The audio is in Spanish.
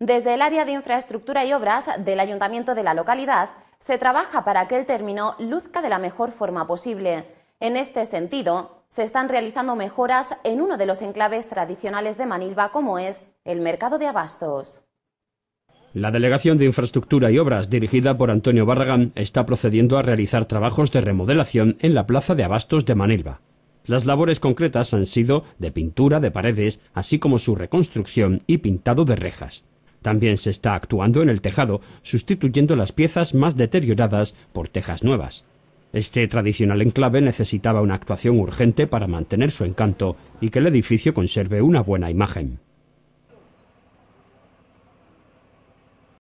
Desde el área de infraestructura y obras del ayuntamiento de la localidad, se trabaja para que el término luzca de la mejor forma posible. En este sentido, se están realizando mejoras en uno de los enclaves tradicionales de Manilva como es el mercado de abastos. La Delegación de Infraestructura y Obras, dirigida por Antonio Barragán, está procediendo a realizar trabajos de remodelación en la Plaza de Abastos de Manilva. Las labores concretas han sido de pintura de paredes, así como su reconstrucción y pintado de rejas. También se está actuando en el tejado, sustituyendo las piezas más deterioradas por tejas nuevas. Este tradicional enclave necesitaba una actuación urgente para mantener su encanto y que el edificio conserve una buena imagen.